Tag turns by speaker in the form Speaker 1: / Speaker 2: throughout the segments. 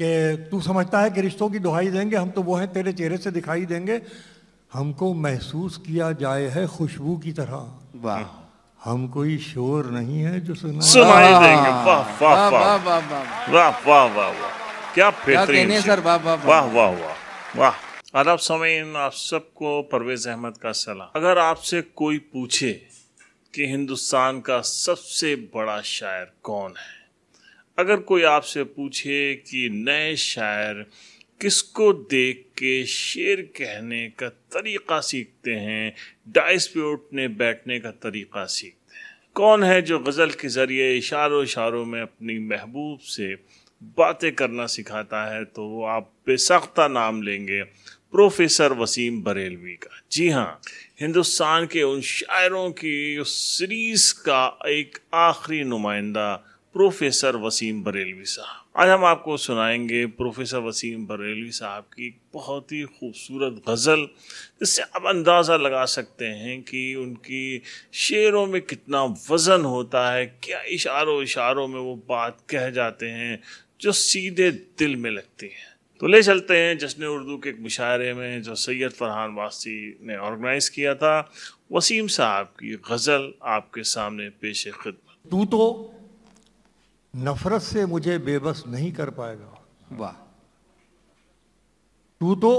Speaker 1: कि तू समझता है कि रिश्तों की दुहाई देंगे हम तो वो हैं तेरे चेहरे से दिखाई देंगे हमको महसूस किया जाए है खुशबू की तरह वाह हम कोई शोर नहीं है जो सुना सुनाई देंगे
Speaker 2: वाह वाह वाह वाह वाह वाह वाह क्या बेहतरीन सर वाह वाह वाह वाह वाह वाह समय आप सबको परवेज़ अहमद का सलाम अगर आपसे कोई पूछे कि हिंदुस्तान का सबसे बड़ा शायर कौन है अगर कोई आपसे पूछे कि नए शायर किसको देख के शेर कहने का तरीक़ा सीखते हैं डाइस पे उठने बैठने का तरीक़ा सीखते हैं कौन है जो गज़ल के ज़रिए इशारों इशारों में अपनी महबूब से बातें करना सिखाता है तो वो आप बेसख्ता नाम लेंगे प्रोफेसर वसीम बरेलवी का जी हाँ हिंदुस्तान के उन शायरों की उस सीरीज़ का एक आखिरी नुमाइंदा प्रोफेसर वसीम बरेलवी साहब आज हम आपको सुनाएंगे प्रोफेसर वसीम बरेलवी साहब की एक बहुत ही खूबसूरत गज़ल जिससे आप अंदाज़ा लगा सकते हैं कि उनकी शेरों में कितना वज़न होता है क्या इशारों इशारों में वो बात कह जाते हैं जो सीधे दिल में लगती है तो ले चलते हैं जश्न उर्दू के एक मुशायरे में जो सैयद फरहान वासी ने ऑर्गेनाइज़ किया था वसीम साहब की गज़ल आपके सामने पेश खिदमत
Speaker 1: तू तो नफरत से मुझे बेबस नहीं कर पाएगा वाह तू तो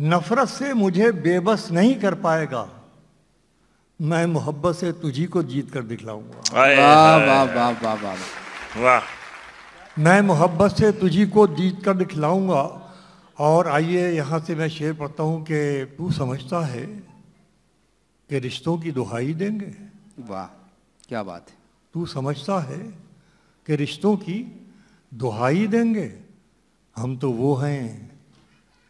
Speaker 1: नफरत से मुझे बेबस नहीं कर पाएगा मैं मोहब्बत से तुझी को जीत कर दिखलाऊंगा वाह मैं मोहब्बत से तुझी को जीत कर दिखलाऊंगा और आइए यहाँ से मैं शेर पढ़ता हूँ कि तू समझता है कि रिश्तों की दुहाई देंगे वाह क्या बात है तू समझता है के रिश्तों की दुहाई देंगे हम तो वो हैं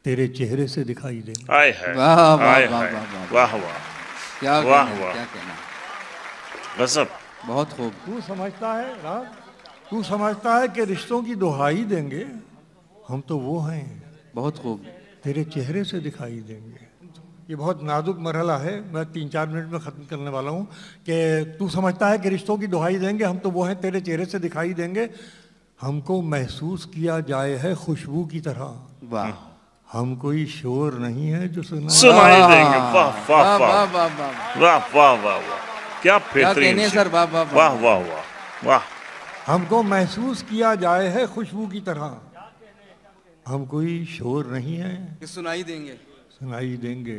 Speaker 1: तेरे चेहरे से दिखाई देंगे आए वाह
Speaker 2: वाह वाह वाह वाह वाह
Speaker 1: क्या वाह क्या
Speaker 2: कहना
Speaker 1: बहुत खूब तू समझता है तू समझता है कि रिश्तों की दुहाई देंगे हम तो वो हैं बहुत खूब तेरे चेहरे से दिखाई देंगे ये बहुत नाजुक मरहला है मैं तीन चार मिनट में ख़त्म करने वाला हूँ कि तू समझता है कि रिश्तों की दुहाई देंगे हम तो वो हैं तेरे चेहरे से दिखाई देंगे हमको महसूस किया जाए है खुशबू की तरह वाह हम कोई शोर नहीं है जो सुना सुनाई देंगे वाह वाह वाह वाह
Speaker 2: वाह वाह वाह क्या बेहतरीन सर वाह वाह वाह वाह वाह वाह
Speaker 1: हमको महसूस किया जाए है खुशबू की तरह हम कोई शोर नहीं है सुनाई देंगे सुनाई देंगे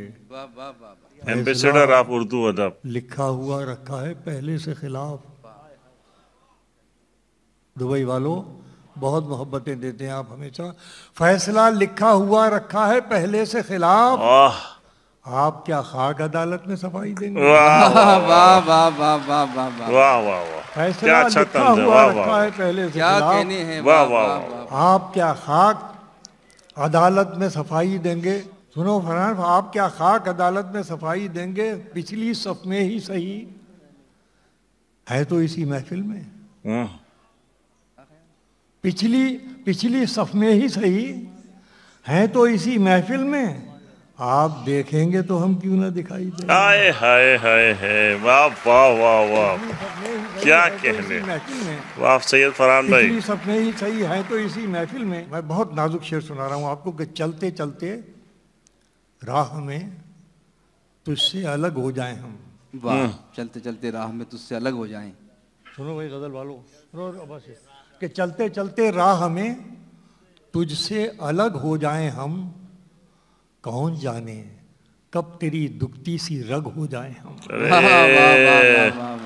Speaker 3: एम्बेसडर
Speaker 2: आप उर्दू अदब लिखा हुआ रखा है
Speaker 1: पहले से खिलाफ दुबई वालों बहुत मोहब्बतें देते हैं आप हमेशा फैसला लिखा हुआ रखा है पहले से खिलाफ आप क्या खाक अदालत में सफाई देंगे
Speaker 3: फैसला लिखा हुआ रखा है पहले से आप क्या
Speaker 1: खाक अदालत में सफाई देंगे सुनो फरहान आप क्या खाक अदालत में सफाई देंगे पिछली सफ में ही सही है तो इसी महफिल में हाँ। पिछली पिछली सफ में ही सही है तो इसी महफिल में आप देखेंगे तो हम क्यों ना दिखाई दे
Speaker 2: हाय हाय हाय हाय वाह वाह वाह वाह क्या तो कहने वाह सैयद फरहान भाई
Speaker 1: सपने ही सही है तो इसी महफिल में मैं बहुत नाजुक शेर सुना रहा हूँ आपको कि चलते चलते राह में तुझसे अलग हो जाए हम
Speaker 3: वाह हाँ। चलते चलते राह में तुझसे अलग हो जाए
Speaker 1: सुनो भाई गजल वालो सुनो कि चलते चलते राह में तुझसे अलग हो जाए हम कौन जाने कब तेरी दुखती सी रग हो जाए हम
Speaker 2: अरे हाँ,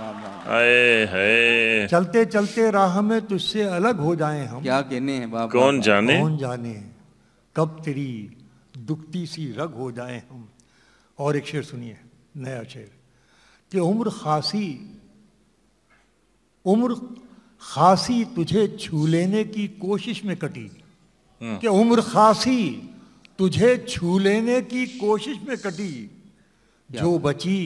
Speaker 2: हाँ, चलते
Speaker 1: चलते राह में तुझसे अलग हो जाए हम
Speaker 3: क्या कहने हैं बाबा कौन जाने
Speaker 1: कौन जाने कब तेरी दुखती सी रग हो जाएं हम और एक शेर सुनिए नया शेर कि उम्र खासी उम्र खासी तुझे छू लेने की कोशिश में कटी हाँ। कि उम्र खासी तुझे छू लेने की कोशिश में कटी जो बची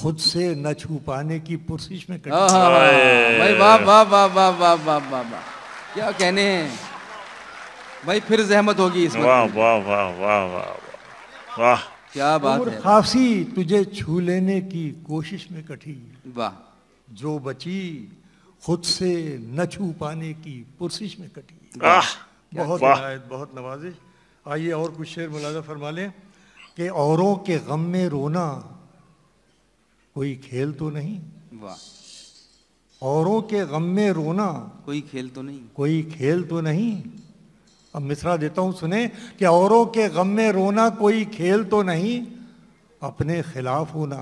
Speaker 1: खुद से न छू पाने की पुरसिश में कटी
Speaker 3: भाई वाह वाह वाह वाह वाह वाह वाह क्या कहने हैं
Speaker 2: भाई फिर जहमत होगी इस वाह वाह वाह वाह वाह वाह क्या
Speaker 3: बात है खासी
Speaker 1: तुझे छू लेने की कोशिश में कठी वाह जो बची खुद से न छू पाने की पुरसिश में कठी बहुत हिदायत बहुत नवाजिश आइए और कुछ शेर मुलाजा फरमा लें कि औरों के गम में रोना कोई खेल तो नहीं वाह औरों के गम में रोना
Speaker 3: कोई खेल तो नहीं
Speaker 1: कोई खेल तो नहीं अब मिसरा देता हूं सुने कि औरों के गम में रोना कोई खेल तो नहीं अपने खिलाफ होना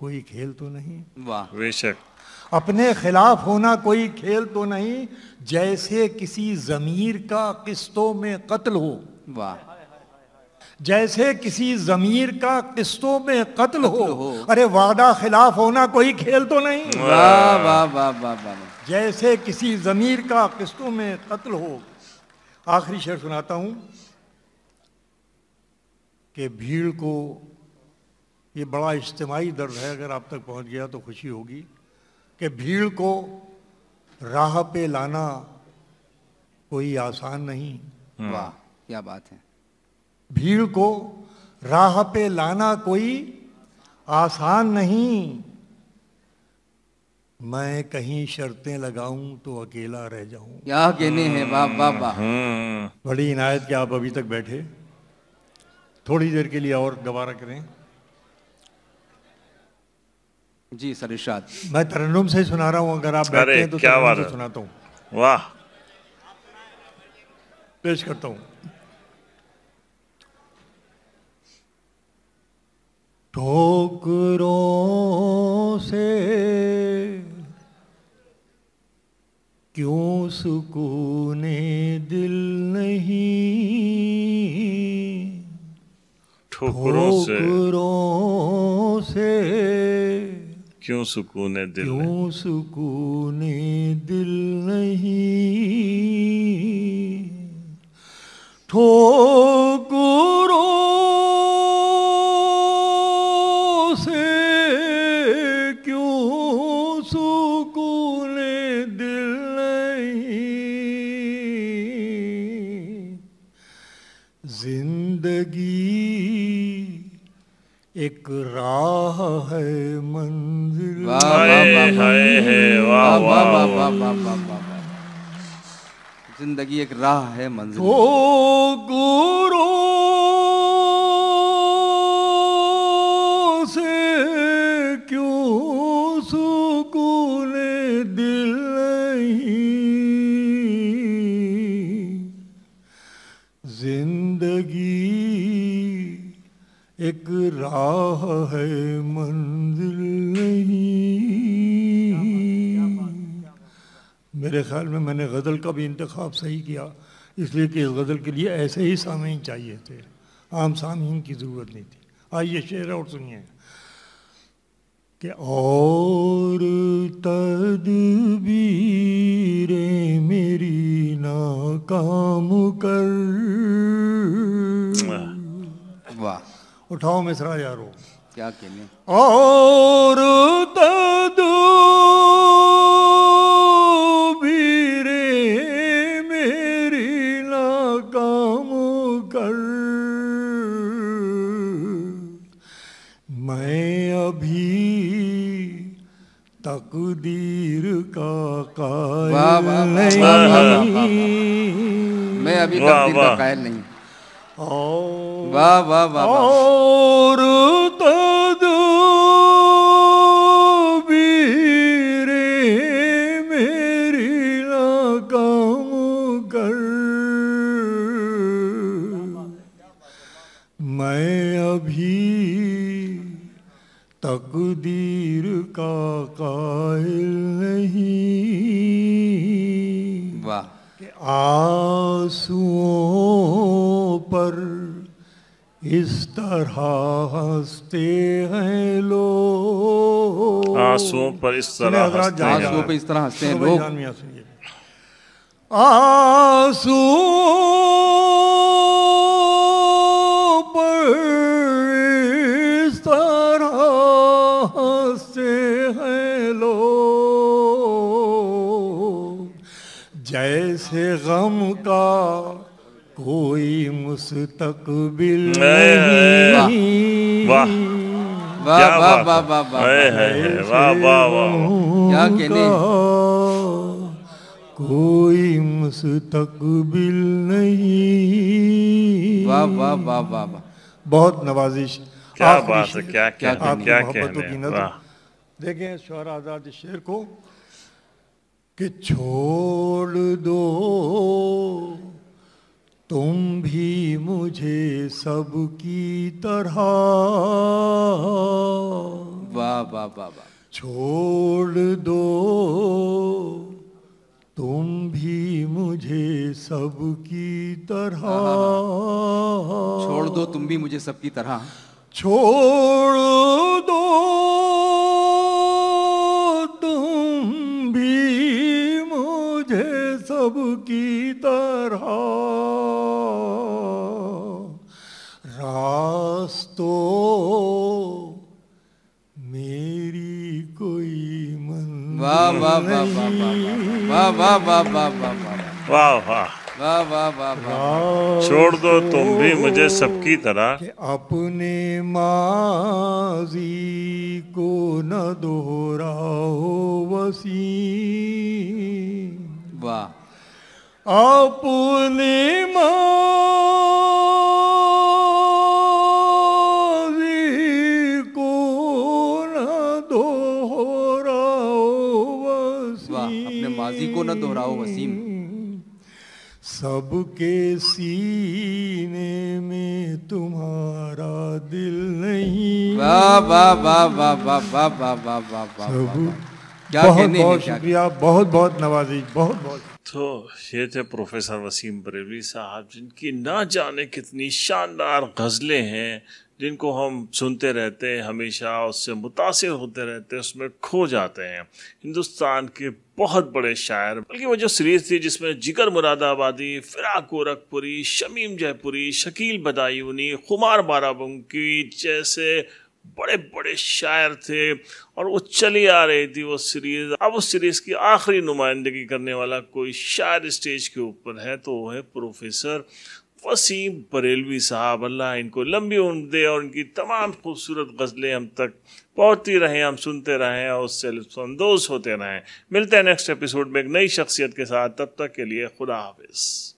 Speaker 1: कोई खेल तो नहीं
Speaker 2: वाह बेशक
Speaker 1: अपने खिलाफ होना कोई खेल तो नहीं जैसे किसी जमीर का किस्तों में कत्ल हो वाह जैसे किसी जमीर का किस्तों में कत्ल हो।, हो अरे वादा खिलाफ होना कोई खेल तो नहीं वाह वाह वाह वाह वाह जैसे किसी जमीर का किस्तों में कत्ल हो आखिरी शेर सुनाता हूं कि भीड़ को ये बड़ा इज्तमाही दर्द है अगर आप तक पहुंच गया तो खुशी होगी कि भीड़ को राह पे लाना कोई आसान नहीं वाह क्या बात है भीड़ को राह पे लाना कोई आसान नहीं मैं कहीं शर्तें लगाऊं तो अकेला रह जाऊं क्या कहने हैं बाप बाप बड़ी हम्म। इनायत के आप अभी तक बैठे थोड़ी देर के लिए और गवारा करें जी सर इशाद मैं तरन्नुम से सुना रहा हूं अगर आप बैठे हैं तो क्या बात सुनाता हूं वाह पेश करता हूं ठोकरों क्यों सुकून दिल नहीं
Speaker 2: ठोकरों से से क्यों सुकून दिल क्यों
Speaker 3: सुकून दिल नहीं ठोक जिंदगी एक राह है मंजिल ओ गुरु से क्यों सुकून दिल
Speaker 1: जिंदगी एक राह है मंजिल नहीं मेरे ख्याल में मैंने गज़ल का भी इंतखब सही किया इसलिए कि इस गज़ल के लिए ऐसे ही सामीन चाहिए थे आम सामीन की ज़रूरत नहीं थी आइए शेर और सुनिए कि और तदबीर मेरी नाकाम
Speaker 3: कर वाह उठाओ मिसरा यारो क्या कहने और तद
Speaker 1: मैं अभी तकदीर
Speaker 3: का कायल वाह वाह नहीं मैं अभी तकदीर का कायल नहीं वाह वाह वाह और तदबीर मेरी नाकाम कर
Speaker 1: तकदीर का कायल नहीं वाह आंसुओं पर इस तरह हंसते हैं लोग आंसुओं पर इस तरह आंसुओं पर इस तरह हंसते हैं लोग
Speaker 3: आंसुओं
Speaker 1: से गम का कोई मुस्तकबिल नहीं कोई मुस्तकबिल
Speaker 3: नहीं बहुत
Speaker 1: नवाजिश क्या
Speaker 3: बात है क्या क्या क्या
Speaker 1: देखें शोहर आजाद शेर को कि छोड़ दो तुम भी मुझे सबकी तरह
Speaker 3: वाह वाह वाह वाह
Speaker 1: छोड़ दो तुम भी मुझे सबकी
Speaker 3: तरह हाँ, हाँ, हाँ। छोड़ दो तुम भी मुझे सबकी तरह छोड़ दो वाह वाह वाह
Speaker 2: छोड़ दो तुम भी मुझे सबकी तरह अपने माजी
Speaker 1: को न दोहराओ वसी
Speaker 3: वाह अपने माँ किसी को न दोहराओ वसीम सबके
Speaker 1: सीने में तुम्हारा दिल नहीं
Speaker 3: क्या बहुत बहुत
Speaker 1: शुक्रिया बहुत बहुत नवाजी बहुत बहुत
Speaker 2: तो ये थे प्रोफेसर वसीम बरेवी साहब जिनकी ना जाने कितनी शानदार गज़लें हैं जिनको हम सुनते रहते हैं हमेशा उससे मुतासर होते रहते हैं उसमें खो जाते हैं हिंदुस्तान के बहुत बड़े शायर बल्कि वो जो सीरीज थी जिसमें जिगर मुरादाबादी फिराक गोरखपुरी शमीम जयपुरी शकील बदायूनी खुमार बाराबंकी जैसे बड़े बड़े शायर थे और वो चली आ रही थी वो सीरीज़ अब उस सीरीज़ की आखिरी नुमाइंदगी करने वाला कोई शायर स्टेज के ऊपर है तो वो है प्रोफेसर वसीम बरेलवी साहब अल्लाह इनको लंबी उम्र दे और इनकी तमाम खूबसूरत गज़लें हम तक पहुँचती रहें हम सुनते रहें और उससे लुफानंदोज होते रहें मिलते हैं नेक्स्ट एपिसोड में एक नई शख्सियत के साथ तब तक के लिए खुदा हाफिज़